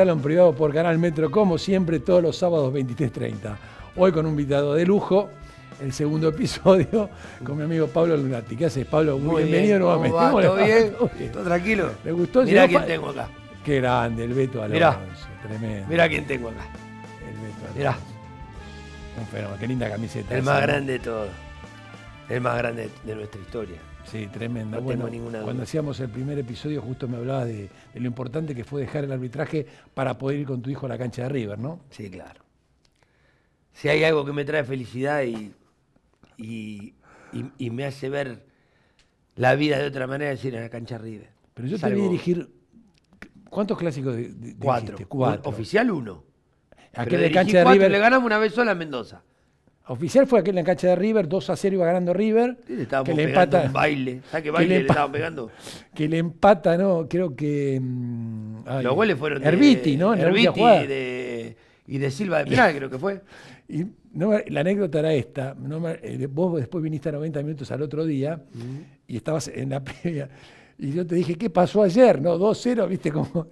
en privado por Canal Metro, como siempre, todos los sábados 23.30. Hoy con un invitado de lujo, el segundo episodio, con mi amigo Pablo Lunati. ¿Qué haces, Pablo? Muy, bienvenido nuevamente. ¿Cómo ¿Todo, bien? ¿Todo tranquilo? ¿Le gustó? Mirá quién tengo acá. Qué grande, el Beto Alonso. Mirá. Tremendo. Mirá quién tengo acá. El Beto Alonso. Mirá. Un fenómeno. Qué linda camiseta. El más grande de todos. El más grande de nuestra historia. Sí, tremenda. bueno, Cuando hacíamos el primer episodio, justo me hablabas de, lo importante que fue dejar el arbitraje para poder ir con tu hijo a la cancha de River, ¿no? Sí, claro. Si hay algo que me trae felicidad y, me hace ver la vida de otra manera, es ir a la cancha de River. Pero yo Salvo... dirigir. ¿Cuántos clásicos de, Cuatro. Oficial uno. Aquel de cancha de River. Le ganamos una vez sola a Mendoza oficial fue aquel en la cancha de River, 2 a 0 iba ganando River. Le que le empata. Un baile. ¿Sabes qué baile que le, estaban pegando? Que le empata, ¿no? Creo que. Mm, Los goles fueron Herbiti, ¿no? Herbiti y de, Silva de Pinal, creo que fue. Y la anécdota era esta. Eh, vos después viniste a 90 minutos al otro día mm. y estabas en la previa. Y yo te dije, ¿qué pasó ayer? No, 2-0, viste cómo.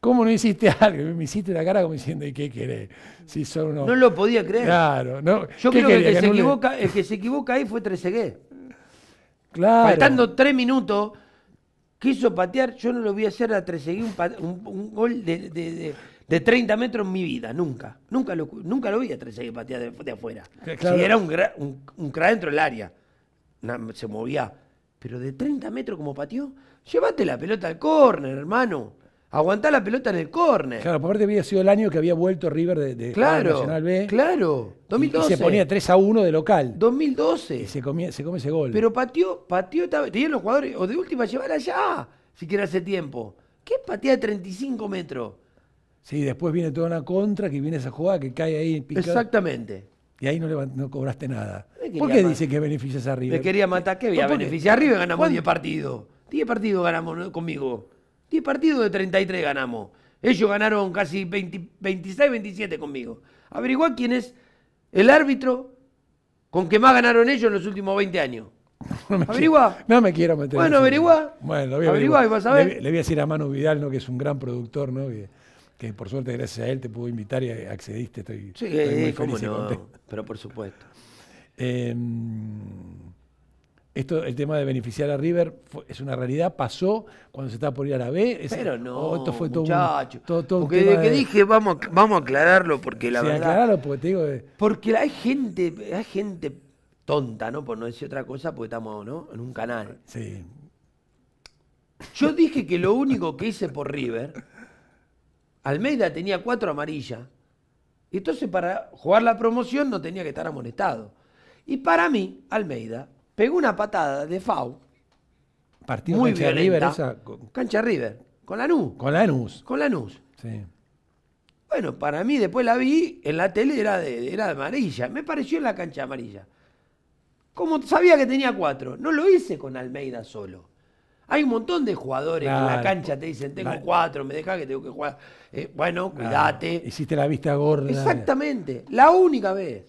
¿Cómo no hiciste algo? Me hiciste la cara como diciendo, ¿y qué querés? No lo podía creer. Claro, Yo creo que, el que, se equivoca, el que se equivoca ahí fue Trezeguet. Claro. Faltando tres minutos, quiso patear, yo no lo voy a hacer a Trezeguet un, gol de, 30 metros en mi vida, nunca. Nunca lo, nunca lo vi a Trezeguet patear de, afuera. Si era un, cra dentro del área, se movía. Pero de 30 metros como pateó, llévate la pelota al córner, hermano aguantá la pelota en el córner. Claro, por aparte había sido el año que había vuelto River de, Nacional B. Claro, 2012. Y, se ponía 3 a 1 de local. 2012. Y se, comía, come ese gol. Pero pateó, pateó, tenían los jugadores, o de última llevar allá, siquiera hace tiempo. ¿Qué patea de 35 metros? Sí, después viene toda una contra, que viene esa jugada que cae ahí picado. Exactamente. Y ahí no, cobraste nada. ¿Por qué dice que beneficias a River? quería matar, ¿qué había a arriba a River? Ganamos 10 partidos. 10 partidos ganamos conmigo. 10 partido de 33 ganamos. Ellos ganaron casi 26, 27 conmigo. Averigua quién es el árbitro con que más ganaron ellos en los últimos 20 años. averigua. No me quiero meter. Bueno, averigua. Bueno, voy y vas a ver. Le, voy a decir a Manu Vidal, que es un gran productor, ¿no? que, por suerte gracias a él te pudo invitar y accediste. Estoy, sí, es muy Pero por supuesto. Eh, el tema de beneficiar a River es una realidad, pasó cuando se estaba por ir a la B. Pero no, oh, esto fue todo porque desde que dije, vamos, vamos a aclararlo, porque la verdad... porque porque hay gente, hay gente tonta, ¿no? Por no decir otra cosa, porque estamos ¿no? en un canal. Sí. Yo dije que lo único que hice por River, Almeida tenía cuatro amarillas, entonces para jugar la promoción no tenía que estar amonestado. Y para mí, Almeida pegó una patada de FAU. Partido cancha River esa. Cancha River. Con la Con Con la Sí. Bueno, para mí después la vi en la tele, era de, era amarilla. Me pareció en la cancha amarilla. Como sabía que tenía cuatro, no lo hice con Almeida solo. Hay un montón de jugadores que en la cancha te dicen, tengo cuatro, me deja que tengo que jugar. Eh, bueno, cuidate. cuídate. Hiciste la vista gorda. Exactamente, la única vez.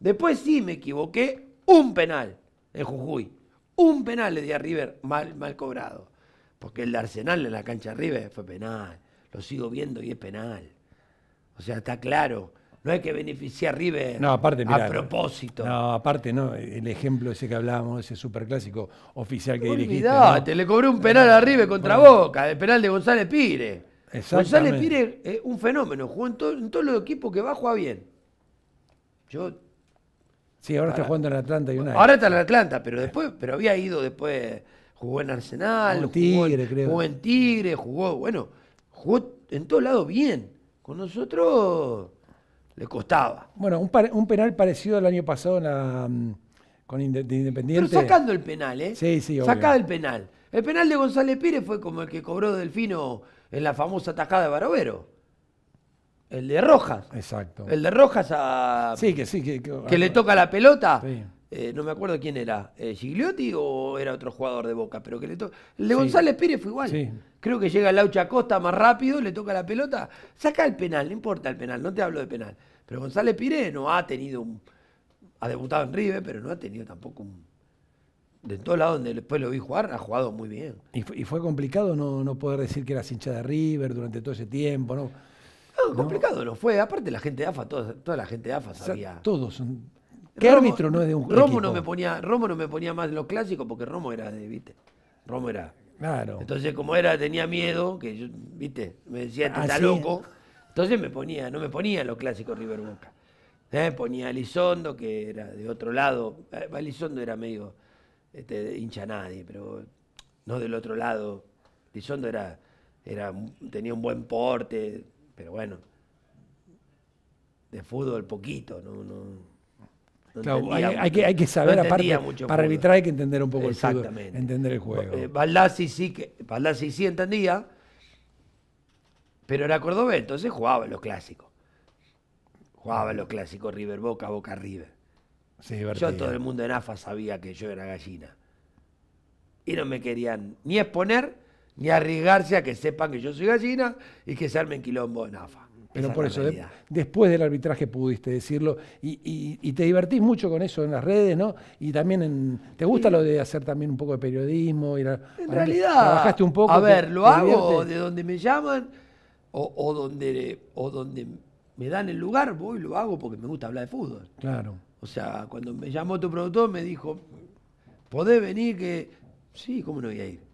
Después sí me equivoqué, un penal en Jujuy. Un penal le di a River mal, mal cobrado. Porque el de Arsenal en la cancha de River fue penal. Lo sigo viendo y es penal. O sea, está claro. No hay que beneficiar a River no, aparte, a propósito. No, aparte, no. El ejemplo ese que hablábamos, ese superclásico oficial que Olvidate, dirigiste. ¿no? le cobré un penal a River contra Boca, el penal de González Pire. González Pire es un fenómeno. Jugó en, en todos los equipos que va, juega bien. Yo Sí, ahora está jugando en Atlanta y una. Ahora está en Atlanta, pero después, pero había ido después, jugó en Arsenal, jugó, en, Tigre, jugó, bueno, jugó en todos lados bien. Con nosotros le costaba. Bueno, un, penal parecido al año pasado en la, mm, con Independiente. Pero sacando el penal, ¿eh? Sí, sí, Sacado el penal. El penal de González Pérez fue como el que cobró Delfino en la famosa atajada de Barovero. El de Rojas. Exacto. El de Rojas a. Sí, que sí. Que, que, le toca la pelota. Eh, no me acuerdo quién era, eh, Gigliotti o era otro jugador de Boca, pero que le toca. El de González Pires fue igual. Creo que llega Laucha Costa más rápido, le toca la pelota, saca el penal, no importa el penal, no te hablo de penal. Pero González Pires no ha tenido un. Ha debutado en River, pero no ha tenido tampoco un. De todos lados donde después lo vi jugar, ha jugado muy bien. Y fue, complicado no, no poder decir que era hincha de River durante todo ese tiempo, ¿no? complicado lo fue. Aparte, la gente de AFA, toda, toda la gente de AFA sabía. todos son. ¿Qué árbitro no es de un Romo no me ponía Romo no me ponía más lo clásico porque Romo era de, ¿viste? Romo era. Claro. Entonces, como era, tenía miedo, que yo, ¿viste? Me decía, este ah, está loco. Entonces me ponía, no me ponía lo clásico River Boca. Eh, ponía a que era de otro lado. Eh, Lizondo era medio este, hincha nadie, pero no del otro lado. Lizondo era, era, tenía un buen porte, pero bueno, de fútbol poquito, no, no. hay, que, hay, que, saber, aparte, para arbitrar hay que entender un poco el entender el juego. Eh, Baldassi sí, que, sí entendía, pero era cordobés entonces jugaba los clásicos. Jugaba los clásicos River Boca, Boca River. Sí, yo todo el mundo en AFA sabía que yo era gallina. Y no me querían ni exponer ni arriesgarse a que sepan que yo soy gallina y que se armen quilombo en AFA. Pero por eso, ¿eh? después del arbitraje pudiste decirlo y, te divertís mucho con eso en las redes, ¿no? Y también en, te gusta lo de hacer también un poco de periodismo. en realidad, trabajaste un poco. A ver, lo hago de donde me llaman o, donde, o donde me dan el lugar, voy y lo hago porque me gusta hablar de fútbol. Claro. O sea, cuando me llamó tu productor me dijo, ¿podés venir que...? Sí, ¿cómo no voy a ir?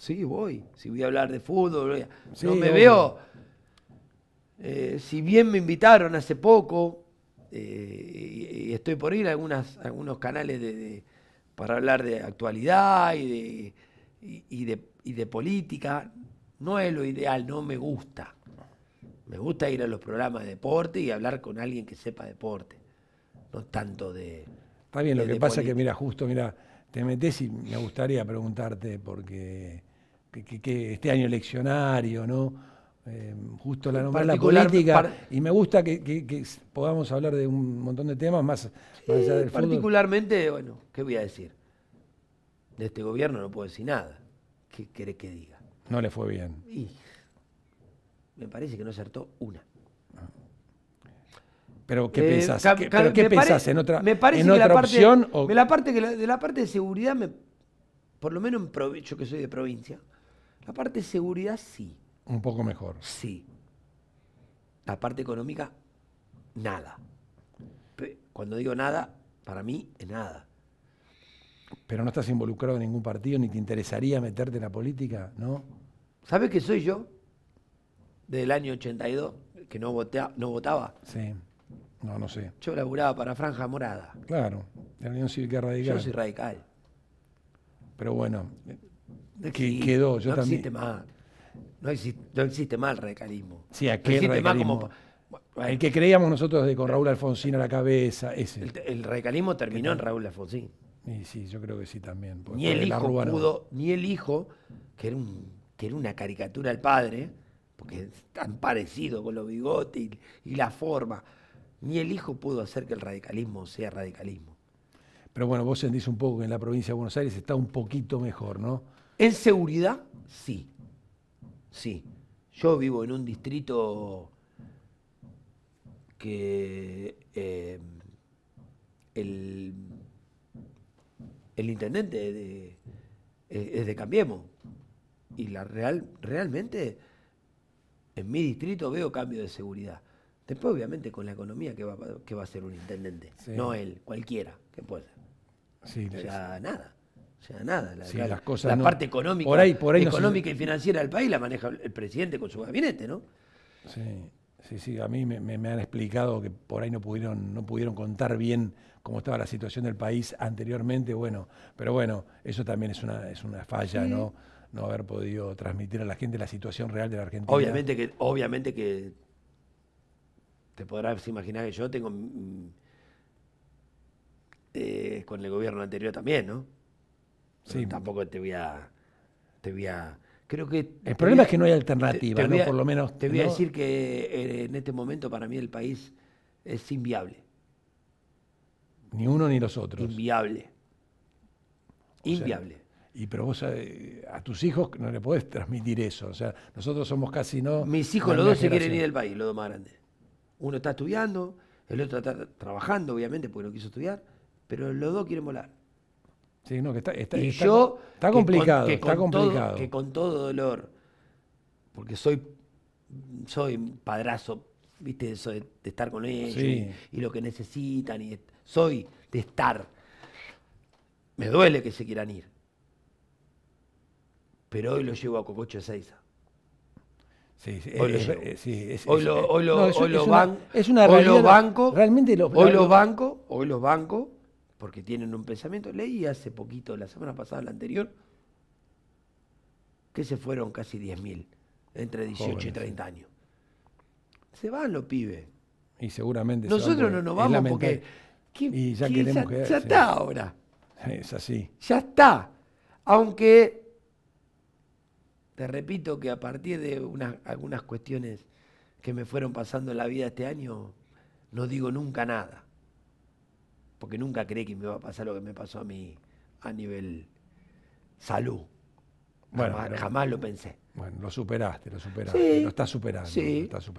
Sí, voy. Si voy a hablar de fútbol, no me veo. Eh, si bien me invitaron hace poco, eh, y, estoy por ir a algunos canales para hablar de actualidad y de, de, política, no es lo ideal, no me gusta. Me gusta ir a los programas de deporte y hablar con alguien que sepa deporte, no tanto de... Está bien, lo que pasa es que, mira, justo, mira, te metes y me gustaría preguntarte, porque que, este año eleccionario, ¿no? Eh, justo la normal la política y me gusta que, podamos hablar de un montón de temas más, allá del particularmente bueno qué voy a decir de este gobierno no puedo decir nada qué querés que diga no le fue bien me parece que no acertó una pero qué pensás ¿Qué, en otra parte, opción, de la parte de seguridad me por lo menos en provecho que soy de provincia la parte de seguridad sí. Un poco mejor. Sí. La parte económica, nada. Cuando digo nada, para mí es nada. Pero no estás involucrado en ningún partido, ni te interesaría meterte en la política, ¿no? ¿Sabes que soy yo? Del año 82, que no, no votaba. Sí. No, no sé. Yo laburaba para Franja Morada. Claro, la Unión Cívica Radical. Yo soy radical. Pero bueno, no existe, quedó, Existe más. No, el radicalismo. Sí, aquel radicalismo. el que creíamos nosotros de con Raúl Alfonsín a la cabeza, ese. El, radicalismo terminó en Raúl Alfonsín. Y sí, yo creo que sí también. Ni el hijo ni el hijo, que era, un, que era una caricatura al padre, porque es tan parecido con los bigotes y, y la forma, ni el hijo pudo hacer que el radicalismo sea radicalismo. Pero bueno, vos sentís un poco que en la provincia de Buenos Aires está un poquito mejor, ¿no? ¿En seguridad? Sí. Sí. Yo vivo en un distrito que eh, el, intendente de, es de Cambiemos. Y la real, realmente en mi distrito veo cambio de seguridad. Después, obviamente, con la economía que va, va a ser un intendente. No él, cualquiera que pueda. o sea, nada. O sea, nada. La, las parte económica, por ahí, por ahí económica y financiera del país la maneja el presidente con su gabinete, ¿no? Sí, sí, sí. A mí me, han explicado que por ahí no pudieron, no pudieron contar bien cómo estaba la situación del país anteriormente. Bueno, pero bueno, eso también es una, es una falla, ¿no? No haber podido transmitir a la gente la situación real de la Argentina. Obviamente que, obviamente que te podrás imaginar que yo tengo mm, eh, con el gobierno anterior también, ¿no? Tampoco te voy a. Te voy creo que. El problema es que no hay alternativa, te, por lo menos. Te voy a decir que eh, en este momento para mí el país es inviable. Ni uno ni los otros. Inviable. inviable. y pero vos eh, a, tus hijos no le podés transmitir eso. O sea, nosotros somos casi no. Mis hijos, los dos se quieren ir del país, los dos más grandes. Uno está estudiando, el otro está trabajando, obviamente, porque no quiso estudiar, pero los dos quieren volar. Sí, no, que está, está, complicado, que está complicado. que con todo dolor, porque soy, soy padrazo, viste, eso de, estar con ellos y, lo que necesitan, y soy de estar. Me duele que se quieran ir. Pero hoy lo llevo a Cococho de Seiza. Sí, sí, es, sí, es, hoy lo, lo, banco. hoy lo banco. hoy lo hoy los banco porque tienen un pensamiento. Leí hace poquito, la semana pasada, la anterior, que se fueron casi 10.000 entre 18 y 30 años. Se van los pibes. Y seguramente Nosotros se van no nos vamos porque. y ya queremos ya está ahora. Es así. Ya está. Aunque, te repito que a partir de unas, algunas cuestiones que me fueron pasando en la vida este año, no digo nunca nada porque nunca creí que me iba a pasar lo que me pasó a mí a nivel salud. Bueno, jamás, lo pensé. Bueno, lo superaste, lo superaste, lo estás superando,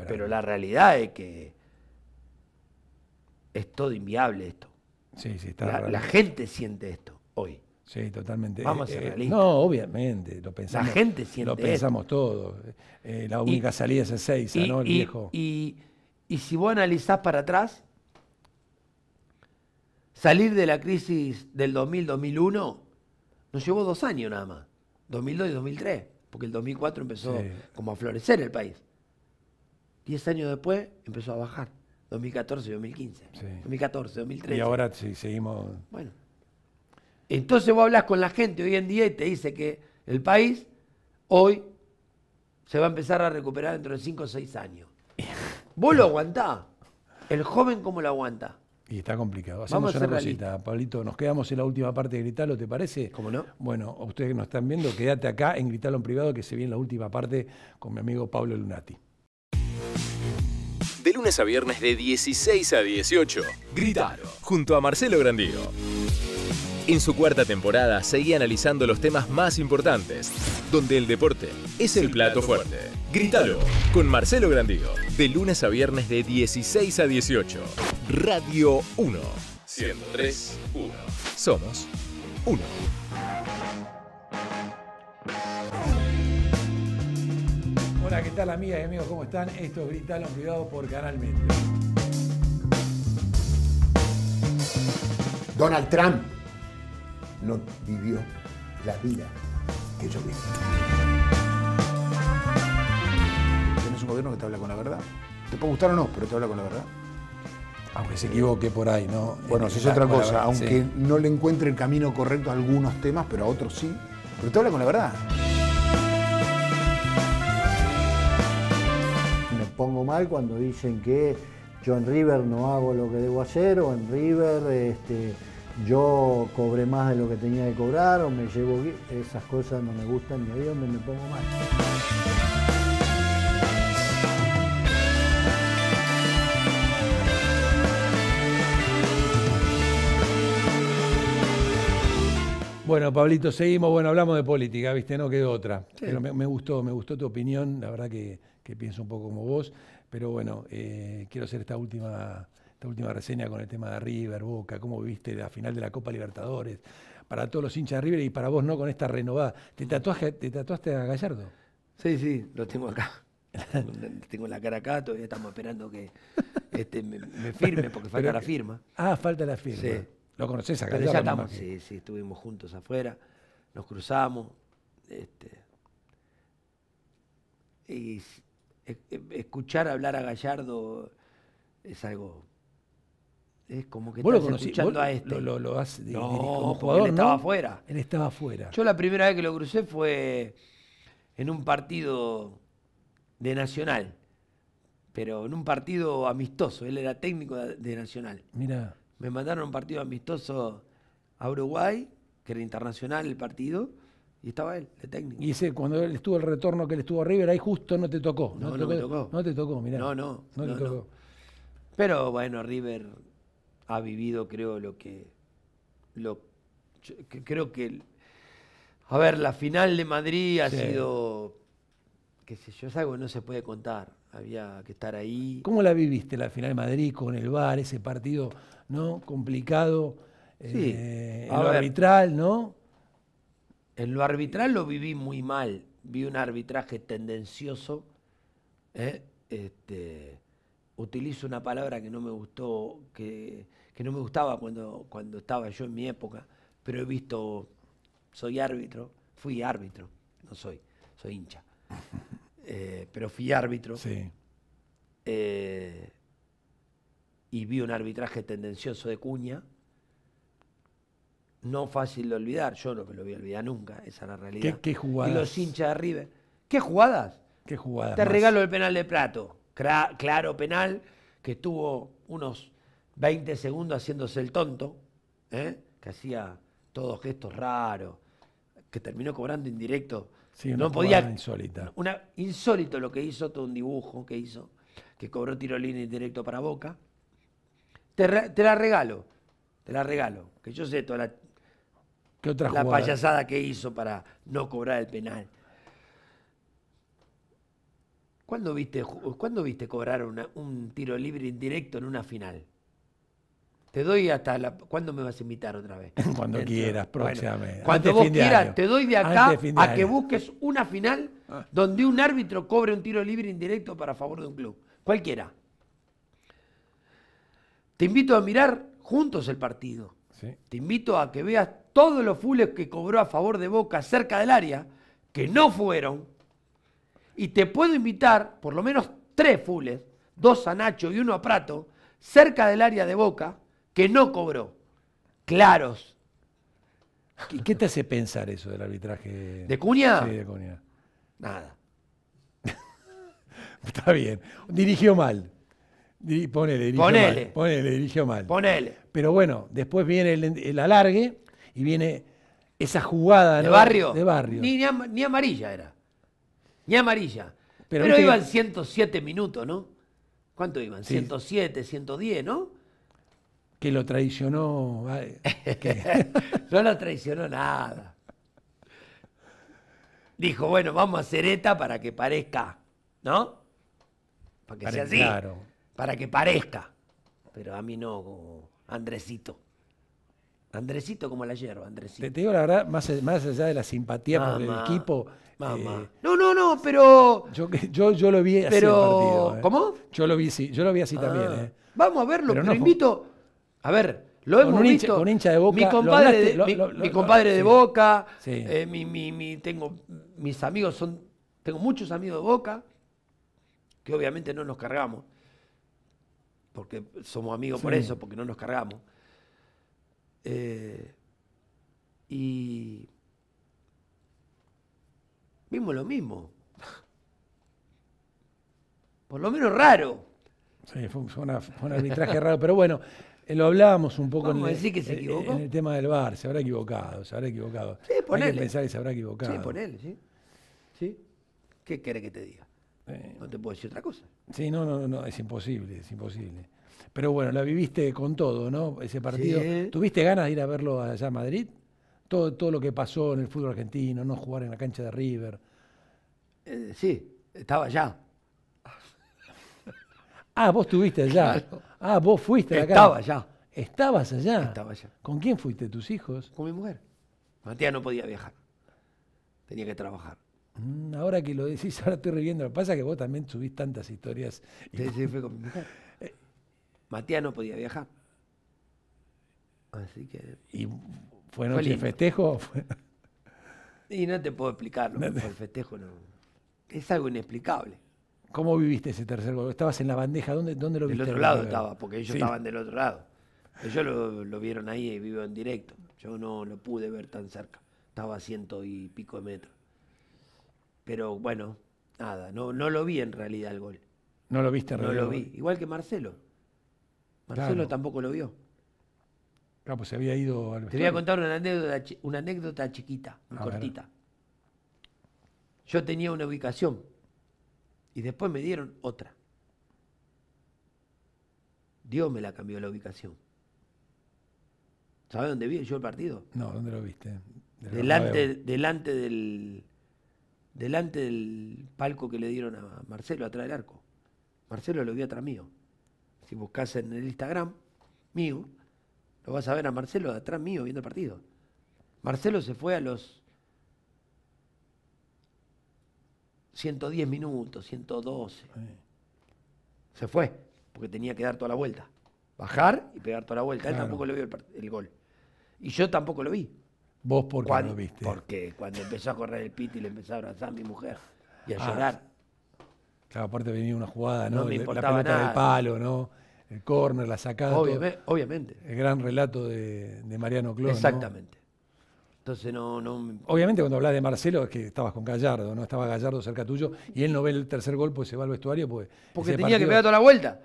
Pero la realidad es que es todo inviable esto. Sí, sí, está. La, la gente siente esto hoy. Sí, totalmente. Vamos a ser eh, eh, realistas. no, obviamente, lo pensamos. La gente siente Lo pensamos todos. Eh, la única salida es el 6, ¿no? El viejo. Y, y si vos analizás para atrás, Salir de la crisis del 2000-2001 nos llevó dos años nada más, 2002 y 2003, porque el 2004 empezó como a florecer el país. Diez años después empezó a bajar, 2014, 2015, 2014, 2013. Y ahora sí, seguimos... Bueno, entonces vos hablas con la gente hoy en día y te dice que el país hoy se va a empezar a recuperar dentro de cinco o seis años. Vos lo aguantás. El joven, ¿cómo lo aguanta? Y está complicado. Hacemos una cosita, Pablito. Nos quedamos en la última parte de Gritalo, ¿te parece? ¿Cómo no? Bueno, ustedes que nos están viendo, quédate acá en Gritalo en privado, que se viene la última parte con mi amigo Pablo Lunati. De lunes a viernes de 16 a 18, Gritalo, junto a Marcelo Grandío. En su cuarta temporada seguía analizando los temas más importantes, donde el deporte es el plato fuerte. Gritalo, con Marcelo Grandío de lunes a viernes de 16 a 18. Radio 1. 103 1. Somos uno Hola, ¿qué tal amigas y amigos? ¿Cómo están? Esto es Gritalo cuidado por Canal Metro. Donald Trump no vivió la vida que yo viví. Tienes un gobierno que te habla con la verdad. Te puede gustar o no, pero te habla con la verdad. Aunque se equivoque por ahí, ¿no? Bueno, este, si es otra cosa, aunque no le encuentre el camino correcto a algunos temas, pero a otros sí. Pero te habla con la verdad. Me pongo mal cuando dicen que yo en River no hago lo que debo hacer o en River este, yo cobré más de lo que tenía que cobrar o me llevo esas cosas no me gustan y ahí donde me pongo mal. Bueno, Pablito, seguimos. Bueno, hablamos de política, ¿viste? No quedó otra. Pero me, gustó, me gustó tu opinión. La verdad que, pienso un poco como vos. Pero bueno, eh, quiero hacer esta última esta última reseña con el tema de River, Boca, cómo viviste la final de la Copa Libertadores, para todos los hinchas de River y para vos no con esta renovada. ¿Te, tatuaste a Gallardo? Sí, sí, lo tengo acá. tengo la cara acá, todavía estamos esperando que este, me, firme, porque falta la firma. Ah, falta la firma. Sí. Lo conoces acá. Gallardo. sí, sí, estuvimos juntos afuera, nos cruzamos. Este, y escuchar hablar a Gallardo es algo es como que te estás lo escuchando a este. no, él estaba afuera. Él estaba afuera. Yo la primera vez que lo crucé fue en un partido de Nacional, pero en un partido amistoso. Él era técnico de Nacional. Mira. Me mandaron a un partido amistoso a Uruguay, que era internacional el partido, y estaba él, de técnico. Y ese, cuando él estuvo el retorno que él estuvo a River, ahí justo no te tocó. No, tocó, me tocó. No te tocó, mirá. No, no. No Pero bueno, River ha vivido, creo, lo que. Lo, creo que. A ver, la final de Madrid ha sido. qué sé yo, es algo que no se puede contar. Había que estar ahí. ¿Cómo la viviste la final de Madrid con el VAR, ese partido ¿no? complicado? Sí. en eh, arbitral, ¿no? En lo arbitral lo viví muy mal. Vi un arbitraje tendencioso. ¿eh? Este, utilizo una palabra que no me gustó, que que no me gustaba cuando, cuando estaba yo en mi época, pero he visto, soy árbitro, fui árbitro, no soy, soy hincha, eh, pero fui árbitro. Sí. Eh, y vi un arbitraje tendencioso de Cuña, no fácil de olvidar, yo no me lo voy a olvidar nunca, esa es la realidad. ¿Qué, jugadas? Y los hinchas de River, ¿qué jugadas? ¿Qué jugadas? Te regalo el penal de Prato, claro penal, que tuvo unos 20 segundos haciéndose el tonto, ¿eh? que hacía todos gestos raros, que terminó cobrando indirecto. Sí, no podía. Insólita. Una, insólito lo que hizo, todo un dibujo que hizo, que cobró tiro libre indirecto para Boca. Te, la regalo, te la regalo, que yo sé toda la, otra la payasada que hizo para no cobrar el penal. ¿Cuándo viste, ¿cuándo viste cobrar un tiro libre indirecto en una final? Te doy hasta la. ¿Cuándo me vas a invitar otra vez? cuando quieras, próximamente. cuando quieras, te doy de acá a que busques una final ah. donde un árbitro cobre un tiro libre indirecto para favor de un club. Cualquiera. Te invito a mirar juntos el partido. Te invito a que veas todos los fules que cobró a favor de Boca cerca del área, que no fueron. Y te puedo invitar por lo menos tres fules, dos a Nacho y uno a Prato, cerca del área de Boca, que no cobró. Claros. ¿Y qué te hace pensar eso del arbitraje? ¿De Cuña? Sí, de Cuña. Nada. Está bien. Dirigió mal. ponele, dirigió ponele. mal. Ponele, dirigió mal. Ponele. Pero bueno, después viene el, alargue y viene esa jugada. ¿De barrio? De barrio. Ni, amarilla era. Ni amarilla. Pero, iban 107 minutos, ¿no? ¿Cuánto iban? 107, 110, ¿no? que lo traicionó. no lo traicionó nada. Dijo, bueno, vamos a hacer ETA para que parezca, ¿no? Para que sea así. Para que parezca. Pero a mí no, Andresito. Andresito como la hierba, Andresito. Te, digo la verdad, más, más allá de la simpatía por el equipo. Eh, no, no, no, pero. Yo, yo, yo lo vi pero, así eh. ¿Cómo? Yo lo vi, yo lo vi así ah, también. Eh. Vamos a verlo, pero, invito, a ver, lo hemos un Hincha, de boca. Mi compadre, de, boca, eh, tengo, mis amigos son. Tengo muchos amigos de boca que obviamente no nos cargamos. Porque somos amigos por eso, porque no nos cargamos. Eh, y vimos lo mismo. Por lo menos raro. Sí, fue un arbitraje raro, pero bueno, eh, lo hablábamos un poco eh, en, el tema del bar, se habrá equivocado, se habrá equivocado. Sí, Hay que pensar que se habrá equivocado. Sí, ponele, sí. ¿Sí? ¿Qué querés que te diga? Eh. no te puedo decir otra cosa. Sí, no, no, no, es imposible, es imposible. Pero bueno, la viviste con todo, ¿no? Ese partido. ¿Tuviste ganas de ir a verlo allá a Madrid? Todo, todo lo que pasó en el fútbol argentino, no jugar en la cancha de River. sí, estaba allá. Ah, vos estuviste allá. Ah, vos fuiste allá. Estaba allá. ¿Estabas allá? Estaba allá. ¿Con quién fuiste? ¿Tus hijos? Con mi mujer. Matías no podía viajar. Tenía que trabajar. Mm, ahora que lo decís, ahora estoy reviendo. Lo que pasa es que vos también subís tantas historias. Sí, sí, fue con mi mujer. Eh. Matías no podía viajar. Así que. ¿Y fue noche de festejo? Y no te puedo explicarlo. el festejo. No. Es algo inexplicable. ¿Cómo viviste ese tercer gol? ¿Estabas en la bandeja? ¿Dónde, dónde lo viste? Del otro lado estaba, porque ellos estaban del otro lado. Ellos lo, vieron ahí y eh, vivo en directo. Yo no lo pude ver tan cerca. Estaba a ciento y pico de metros. Pero bueno, nada, no, no lo vi en realidad el gol. No lo viste en realidad. No lo vi. Igual que Marcelo. Marcelo tampoco lo vio. Claro, pues se había ido al Te voy a contar una anécdota, una anécdota chiquita, cortita. Yo tenía una ubicación y después me dieron otra. Dios me la cambió la ubicación. ¿Sabe dónde vi yo el partido? No, ¿dónde lo viste? delante, delante del delante del palco que le dieron a Marcelo atrás del arco. Marcelo lo vio atrás mío. Si buscas en el Instagram mío, lo vas a ver a Marcelo atrás mío viendo el partido. Marcelo se fue a los 110 minutos, 112. Se fue, porque tenía que dar toda la vuelta. Bajar y pegar toda la vuelta. Él tampoco le vio el, gol. Y yo tampoco lo vi. ¿Vos por qué lo viste? Porque cuando empezó a correr el pit y le empezó a abrazar mi mujer y a ah. llorar. Claro, aparte venía una jugada, ¿no? la pelota de del palo, ¿no? El córner, la sacada. Obviamente, El gran relato de, Mariano Clos. Exactamente. Entonces no, no... Obviamente cuando hablas de Marcelo es que estabas con Gallardo, ¿no? Estaba Gallardo cerca tuyo y él no ve el tercer gol, pues se va al vestuario, pues... Porque tenía que pegar toda la vuelta.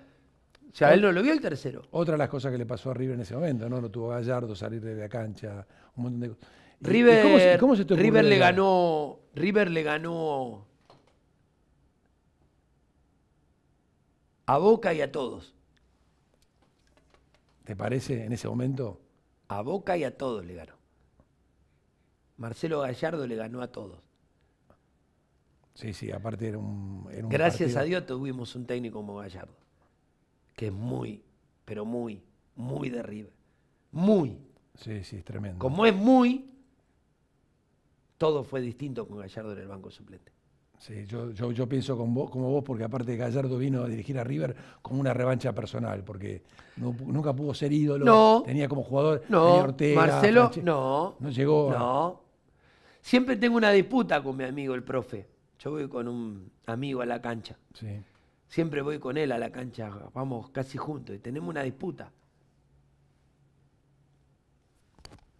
O sea, él no lo vio el tercero. Otra de las cosas que le pasó a River en ese momento, ¿no? No tuvo Gallardo, salir de la cancha, un montón de cosas. River, River le ganó. River le ganó a Boca y a todos. ¿Te parece en ese momento? A Boca y a todos le ganó. Marcelo Gallardo le ganó a todos. Sí, sí, aparte era un. Gracias a Dios tuvimos un técnico como Gallardo, que es muy, pero muy, muy de River. Muy. Sí, sí, es tremendo. Como es muy, todo fue distinto con Gallardo en el banco suplente. Sí, yo, pienso como vos, porque aparte Gallardo vino a dirigir a River como una revancha personal, porque nunca pudo ser ídolo. No, tenía como jugador. No. Marcelo, no. No llegó. No. Siempre tengo una disputa con mi amigo, el profe. Yo voy con un amigo a la cancha. Siempre voy con él a la cancha, vamos casi juntos y tenemos una disputa.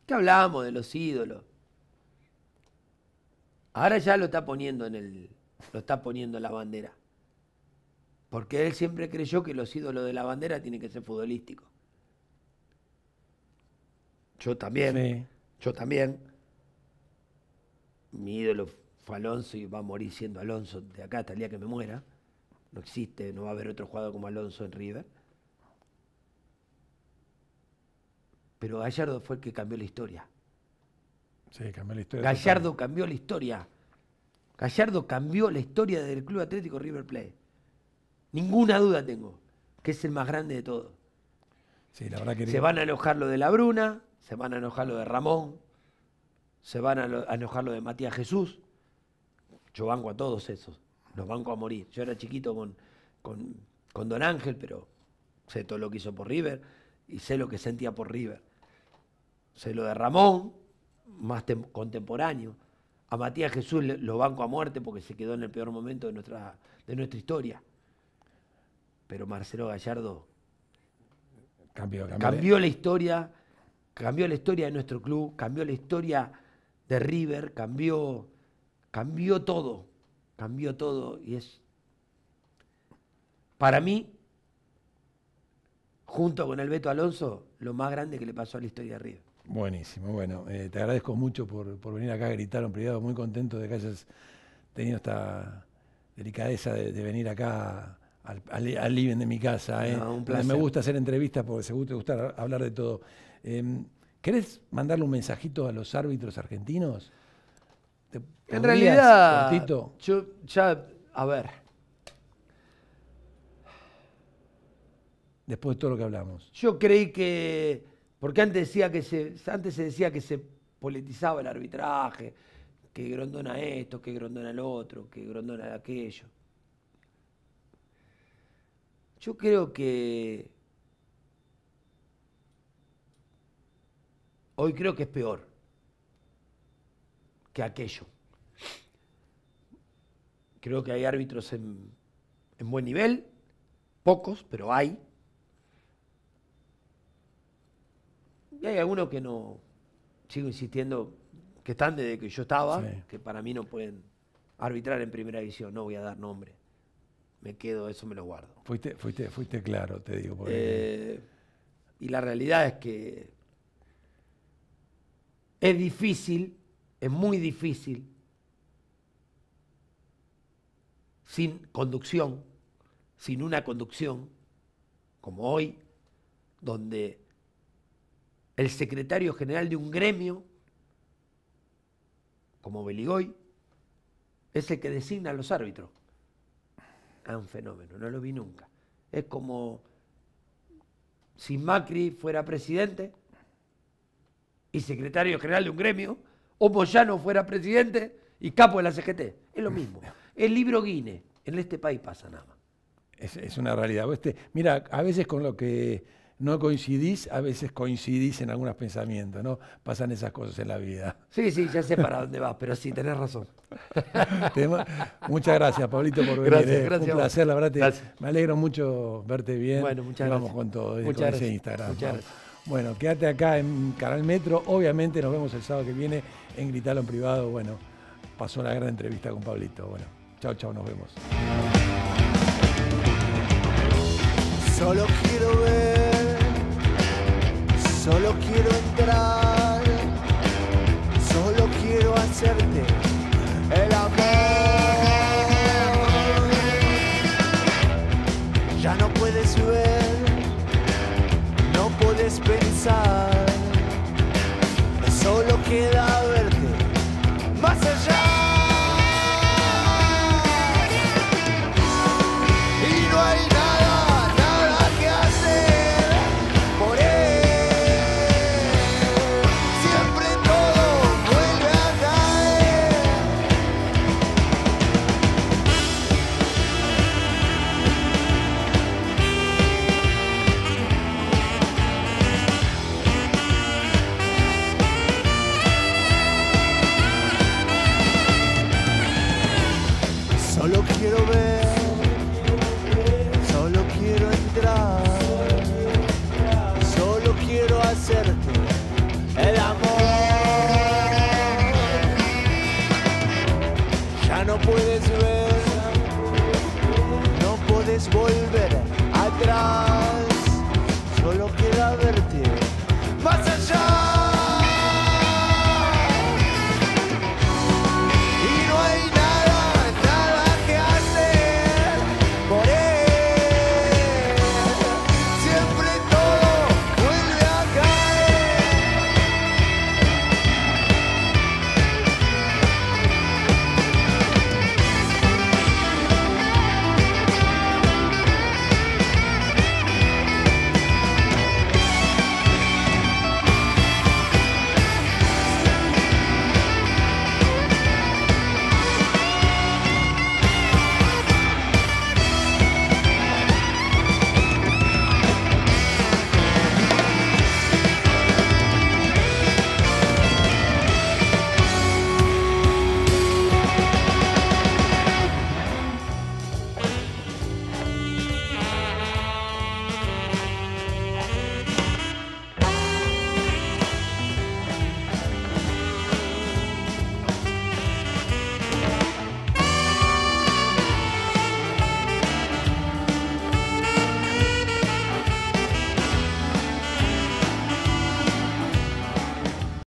¿Qué hablábamos de los ídolos? Ahora ya lo está poniendo en el lo está poniendo la bandera. Porque él siempre creyó que los ídolos de la bandera tienen que ser futbolísticos. Yo también. Yo también mi ídolo fue Alonso y va a morir siendo Alonso de acá hasta el día que me muera. No existe, no va a haber otro jugador como Alonso en River. Pero Gallardo fue el que cambió la historia. Sí, cambió la historia. Gallardo cambió la historia. Gallardo cambió la historia del Club Atlético River Plate. Ninguna duda tengo que es el más grande de todos. Sí, que... Se van a enojar lo de la Bruna, se van a enojar lo de Ramón, se van a, enojar lo de Matías Jesús. Yo banco a todos esos, los banco a morir. Yo era chiquito con, con, Don Ángel, pero sé todo lo que hizo por River y sé lo que sentía por River. Sé lo de Ramón, más contemporáneo. A Matías Jesús lo banco a muerte porque se quedó en el peor momento de nuestra, de nuestra historia. Pero Marcelo Gallardo cambió la historia, cambió la historia de nuestro club, cambió la historia de River, cambió, cambió todo, cambió todo y es, para mí, junto con el Beto Alonso, lo más grande que le pasó a la historia de River. Buenísimo, bueno, eh, te agradezco mucho por, venir acá a gritar un privado, muy contento de que hayas tenido esta delicadeza de, venir acá al, al, living de mi casa. Eh. Me gusta hacer entrevistas porque se gusta hablar de todo. Em, ¿Querés mandarle un mensajito a los árbitros argentinos? en realidad, yo ya, a ver. Después de todo lo que hablamos. Yo creí que, porque antes, decía que se, antes se decía que se politizaba el arbitraje, que Grondona esto, que Grondona el otro, que Grondona aquello. Yo creo que Hoy creo que es peor que aquello. Creo que hay árbitros en, buen nivel, pocos, pero hay. Y hay algunos que no, sigo insistiendo, que están desde que yo estaba, que para mí no pueden arbitrar en primera división, no voy a dar nombre. Me quedo, eso me lo guardo. Fuiste, fuiste, fuiste claro, te digo. Eh, y la realidad es que es difícil, es muy difícil, sin conducción, sin una conducción, como hoy, donde el secretario general de un gremio, como Beligoy, es el que designa a los árbitros. Es ah, un fenómeno, no lo vi nunca. Es como si Macri fuera presidente y secretario general de un gremio, o Moyano fuera presidente y capo de la CGT. Es lo mismo. El libro Guine, en este país pasa nada Es, una realidad. Este, mira, a veces con lo que no coincidís, a veces coincidís en algunos pensamientos, ¿no? Pasan esas cosas en la vida. Sí, sí, ya sé para dónde vas, pero sí, tenés razón. muchas gracias, Pablito, por venir. Gracias, eh, gracias Un placer, la verdad. me alegro mucho verte bien. Bueno, muchas gracias vamos con todo. Instagram. Muchas gracias. Bueno, quédate acá en Canal Metro. Obviamente nos vemos el sábado que viene en Gritalo en Privado. Bueno, pasó una gran entrevista con Pablito. Bueno, chao, chao, nos vemos. Solo quiero ver, solo quiero entrar, solo quiero hacerte.